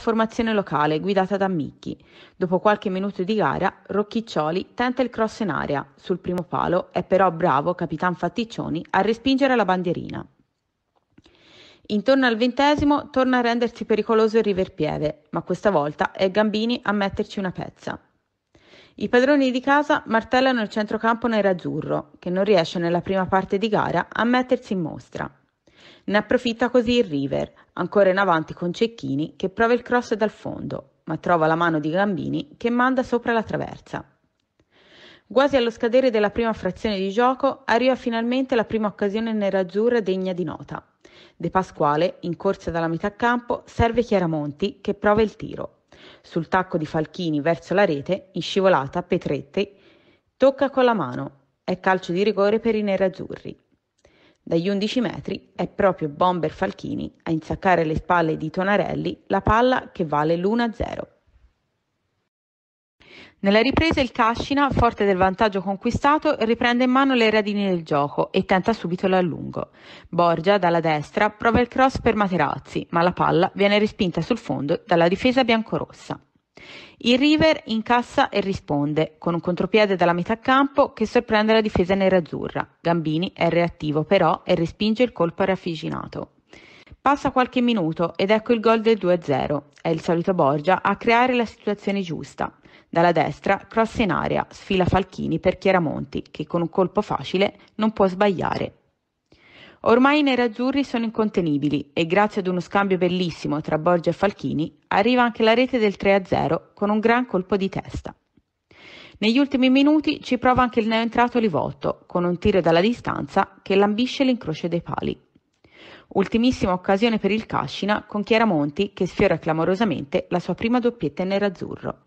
Formazione locale guidata da Micchi. Dopo qualche minuto di gara, Rocchiccioli tenta il cross in area. Sul primo palo è però bravo Capitan Fatticcioni a respingere la bandierina. Intorno al ventesimo torna a rendersi pericoloso il riverpiede, ma questa volta è Gambini a metterci una pezza. I padroni di casa martellano il centrocampo nerazzurro, che non riesce nella prima parte di gara a mettersi in mostra. Ne approfitta così il River, ancora in avanti con Cecchini che prova il cross dal fondo, ma trova la mano di Gambini che manda sopra la traversa. Quasi allo scadere della prima frazione di gioco arriva finalmente la prima occasione nerazzurra degna di nota. De Pasquale, in corsa dalla metà campo, serve Chiaramonti che prova il tiro. Sul tacco di Falchini verso la rete, in scivolata, Petretti tocca con la mano. È calcio di rigore per i nerazzurri. Dagli 11 metri è proprio Bomber Falchini a insaccare le spalle di Tonarelli la palla che vale l'1-0. Nella ripresa il Cascina, forte del vantaggio conquistato, riprende in mano le radini del gioco e tenta subito l'allungo. Borgia, dalla destra, prova il cross per Materazzi, ma la palla viene respinta sul fondo dalla difesa biancorossa. Il River incassa e risponde con un contropiede dalla metà campo che sorprende la difesa nerazzurra. Gambini è reattivo però e respinge il colpo rafficinato. Passa qualche minuto ed ecco il gol del 2-0. È il solito Borgia a creare la situazione giusta. Dalla destra, cross in area, sfila Falchini per Chiaramonti, che con un colpo facile non può sbagliare. Ormai i nerazzurri sono incontenibili e grazie ad uno scambio bellissimo tra Borgia e Falchini arriva anche la rete del 3-0 con un gran colpo di testa. Negli ultimi minuti ci prova anche il neoentrato Livotto con un tiro dalla distanza che lambisce l'incrocio dei pali. Ultimissima occasione per il Cascina con Chiaramonti che sfiora clamorosamente la sua prima doppietta in nerazzurro.